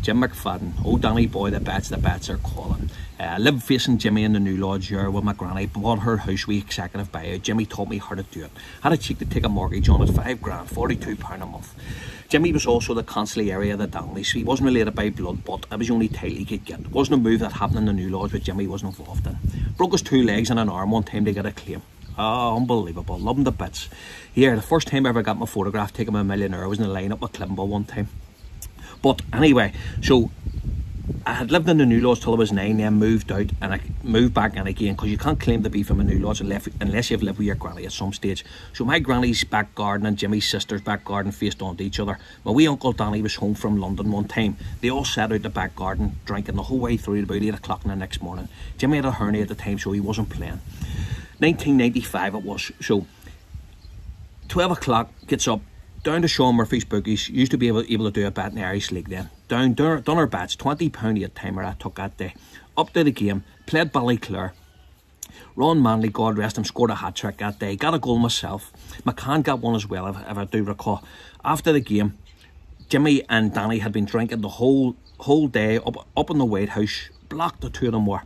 Jim McFadden, old Danny Boy, the bats, the bats are calling. Uh, live facing Jimmy in the new lodge here with my granny, bought her house we executive buyout. Jimmy taught me how to do it. Had a cheek to take a mortgage on it, five grand, £42 a month. Jimmy was also the consigliere of the Danley, so he wasn't related by blood, but it was the only title he could get. It wasn't a move that happened in the new lodge, but Jimmy wasn't involved in. Broke his two legs and an arm one time to get a claim. Oh, unbelievable. Love him to bits. Here, the first time I ever got my photograph taken by a millionaire I was in the line up with Klimbo one time. But anyway, so I had lived in the New Lodge till I was nine, then moved out and I moved back in again because you can't claim to be from a New Lodge unless you've lived with your granny at some stage. So my granny's back garden and Jimmy's sister's back garden faced onto each other. My wee uncle Danny was home from London one time. They all sat out the back garden drinking the whole way through about 8 o'clock in the next morning. Jimmy had a hernia at the time so he wasn't playing. 1995 it was. So 12 o'clock, gets up, down to Sean Murphy's bookies, used to be able, able to do a bet in the Irish League then. Down, done our bets, £20 a timer I took that day. Up to the game, played Ballyclare. Ron Manley, God rest him, scored a hat trick that day. Got a goal myself. McCann got one as well, if, if I do recall. After the game, Jimmy and Danny had been drinking the whole whole day up, up in the White House. Blocked the two of them were.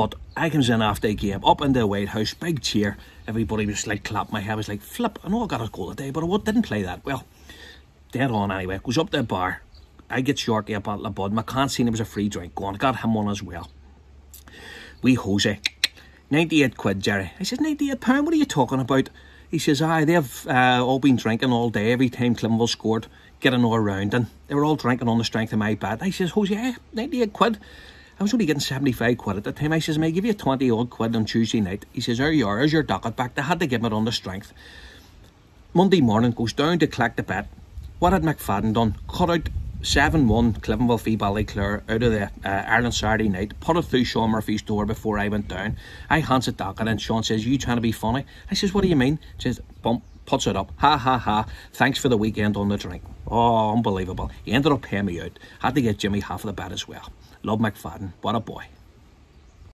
But I comes in after the game, up in the White House, big cheer. Everybody was like clapping my head. I was like, flip, I know I got a goal today, but I didn't play that well. Dead on anyway. Goes up the bar. I get shortly a bottle of Bud. McCann seen it was a free drink going. I got him one as well. We Jose. 98 quid, Jerry. I says, 98 pound? What are you talking about? He says, aye, they've uh, all been drinking all day. Every time Clinville scored, getting all round. And they were all drinking on the strength of my bat. I says, Jose, 98 quid. I was only getting 75 quid at the time. I says, mate, give you a 20 odd quid on Tuesday night. He says, are you are, is your docket back? They had to give it on the strength. Monday morning, goes down to collect the bet. What had McFadden done? Cut out 7-1 Clivenville v Ballyclare out of the uh, Ireland Saturday night, put it through Sean Murphy's door before I went down. I hands it docket and Sean says, you trying to be funny? I says, what do you mean? He says, bump, puts it up. Ha ha ha. Thanks for the weekend on the drink. Oh, unbelievable. He ended up paying me out. Had to get Jimmy half of the bet as well. Love McFadden. What a boy.